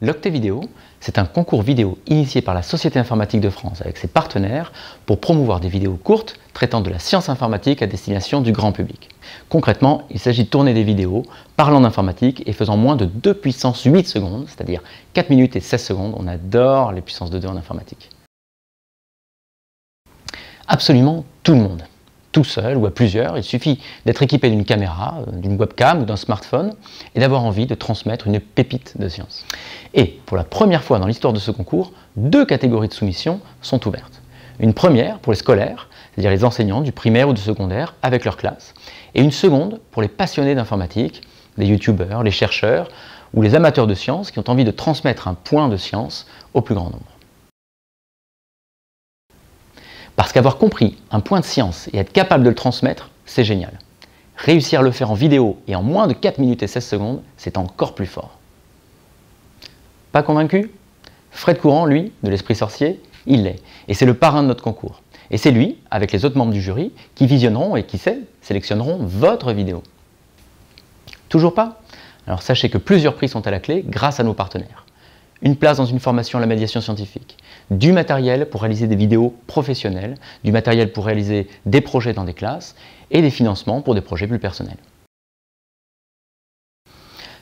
L'Octet Vidéo, c'est un concours vidéo initié par la Société informatique de France avec ses partenaires pour promouvoir des vidéos courtes traitant de la science informatique à destination du grand public. Concrètement, il s'agit de tourner des vidéos parlant d'informatique et faisant moins de 2 puissance 8 secondes, c'est-à-dire 4 minutes et 16 secondes. On adore les puissances de 2 en informatique. Absolument tout le monde tout seul ou à plusieurs. Il suffit d'être équipé d'une caméra, euh, d'une webcam ou d'un smartphone et d'avoir envie de transmettre une pépite de science. Et pour la première fois dans l'histoire de ce concours, deux catégories de soumissions sont ouvertes. Une première pour les scolaires, c'est-à-dire les enseignants du primaire ou du secondaire avec leur classe, et une seconde pour les passionnés d'informatique, les youtubeurs, les chercheurs ou les amateurs de sciences qui ont envie de transmettre un point de science au plus grand nombre. Parce qu'avoir compris un point de science et être capable de le transmettre, c'est génial. Réussir à le faire en vidéo et en moins de 4 minutes et 16 secondes, c'est encore plus fort. Pas convaincu Fred Courant, lui, de l'Esprit Sorcier, il l'est. Et c'est le parrain de notre concours. Et c'est lui, avec les autres membres du jury, qui visionneront et qui sait, sélectionneront votre vidéo. Toujours pas Alors sachez que plusieurs prix sont à la clé grâce à nos partenaires une place dans une formation à la médiation scientifique, du matériel pour réaliser des vidéos professionnelles, du matériel pour réaliser des projets dans des classes et des financements pour des projets plus personnels.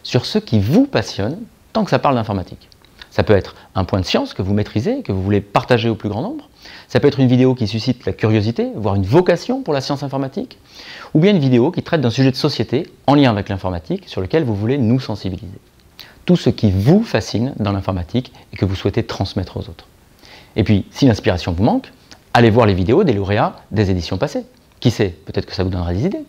Sur ce qui vous passionne, tant que ça parle d'informatique. Ça peut être un point de science que vous maîtrisez, que vous voulez partager au plus grand nombre. Ça peut être une vidéo qui suscite la curiosité, voire une vocation pour la science informatique. Ou bien une vidéo qui traite d'un sujet de société en lien avec l'informatique sur lequel vous voulez nous sensibiliser tout ce qui vous fascine dans l'informatique et que vous souhaitez transmettre aux autres. Et puis, si l'inspiration vous manque, allez voir les vidéos des lauréats des éditions passées. Qui sait, peut-être que ça vous donnera des idées.